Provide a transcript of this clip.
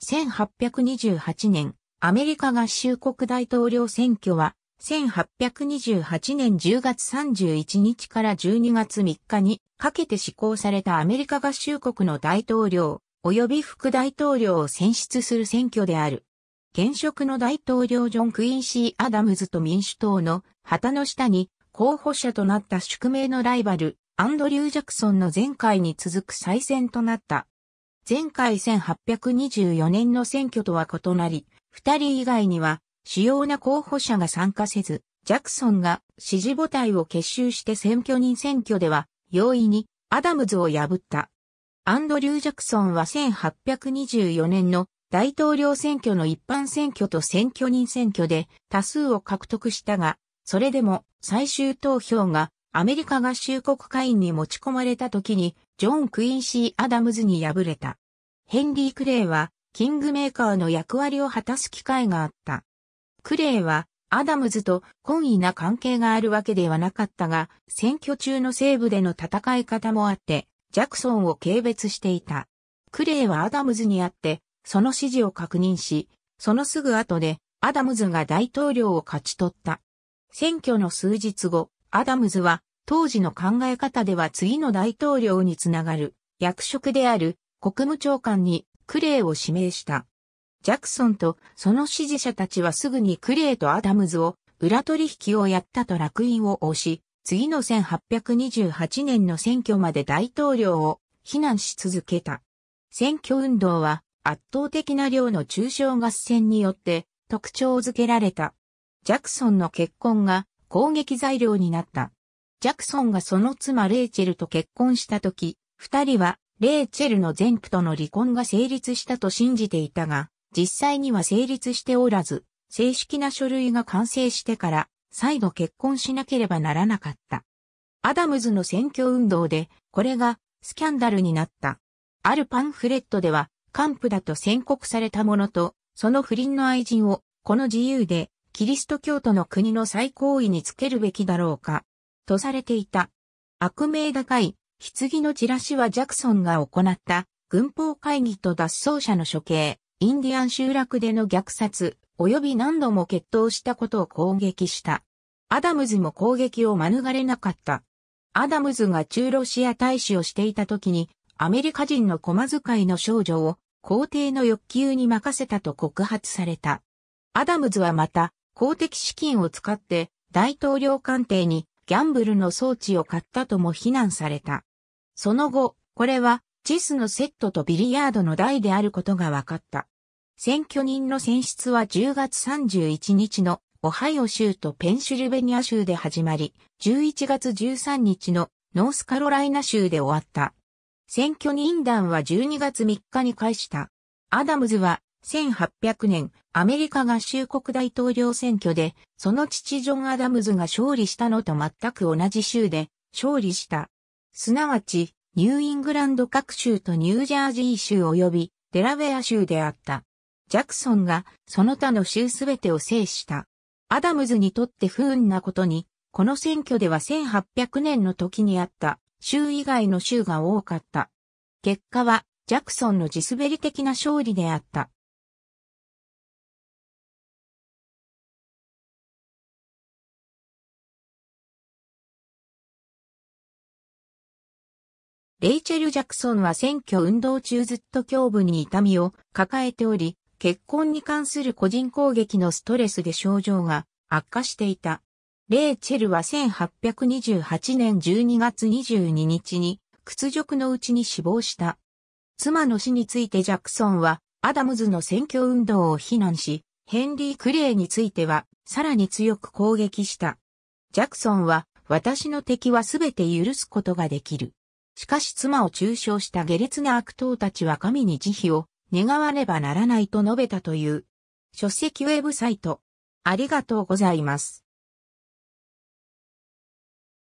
1828年、アメリカ合衆国大統領選挙は、1828年10月31日から12月3日にかけて施行されたアメリカ合衆国の大統領及び副大統領を選出する選挙である。現職の大統領ジョン・クインシー・アダムズと民主党の旗の下に候補者となった宿命のライバル、アンドリュー・ジャクソンの前回に続く再選となった前回1824年の選挙とは異なり、二人以外には主要な候補者が参加せず、ジャクソンが支持母体を結集して選挙人選挙では容易にアダムズを破った。アンドリュー・ジャクソンは1824年の大統領選挙の一般選挙と選挙人選挙で多数を獲得したが、それでも最終投票がアメリカ合衆国会員に持ち込まれた時にジョン・クインシー・アダムズに敗れた。ヘンリー・クレイは、キングメーカーの役割を果たす機会があった。クレイは、アダムズと懇意な関係があるわけではなかったが、選挙中の西部での戦い方もあって、ジャクソンを軽蔑していた。クレイはアダムズに会って、その指示を確認し、そのすぐ後で、アダムズが大統領を勝ち取った。選挙の数日後、アダムズは当時の考え方では次の大統領につながる役職である国務長官にクレイを指名した。ジャクソンとその支持者たちはすぐにクレイとアダムズを裏取引をやったと落印を押し、次の1828年の選挙まで大統領を非難し続けた。選挙運動は圧倒的な量の中小合戦によって特徴づけられた。ジャクソンの結婚が攻撃材料になった。ジャクソンがその妻レイチェルと結婚した時、二人はレイチェルの前夫との離婚が成立したと信じていたが、実際には成立しておらず、正式な書類が完成してから再度結婚しなければならなかった。アダムズの選挙運動で、これがスキャンダルになった。あるパンフレットでは、カンプだと宣告されたものと、その不倫の愛人を、この自由で、キリスト教徒の国の最高位につけるべきだろうか、とされていた。悪名高い、棺のチラシはジャクソンが行った軍法会議と脱走者の処刑、インディアン集落での虐殺、及び何度も決闘したことを攻撃した。アダムズも攻撃を免れなかった。アダムズが中ロシア大使をしていた時に、アメリカ人の駒遣いの少女を皇帝の欲求に任せたと告発された。アダムズはまた、公的資金を使って大統領官邸にギャンブルの装置を買ったとも非難された。その後、これはチェスのセットとビリヤードの台であることが分かった。選挙人の選出は10月31日のオハイオ州とペンシルベニア州で始まり、11月13日のノースカロライナ州で終わった。選挙人団は12月3日に開始した。アダムズは1800年、アメリカ合衆国大統領選挙で、その父ジョン・アダムズが勝利したのと全く同じ州で勝利した。すなわち、ニューイングランド各州とニュージャージー州及びデラウェア州であった。ジャクソンがその他の州すべてを制した。アダムズにとって不運なことに、この選挙では1800年の時にあった州以外の州が多かった。結果はジャクソンの地滑り的な勝利であった。レイチェル・ジャクソンは選挙運動中ずっと胸部に痛みを抱えており、結婚に関する個人攻撃のストレスで症状が悪化していた。レイチェルは1828年12月22日に屈辱のうちに死亡した。妻の死についてジャクソンはアダムズの選挙運動を非難し、ヘンリー・クレイについてはさらに強く攻撃した。ジャクソンは私の敵はすべて許すことができる。しかし妻を中傷した下劣な悪党たちは神に慈悲を願わねばならないと述べたという。書籍ウェブサイト。ありがとうございます。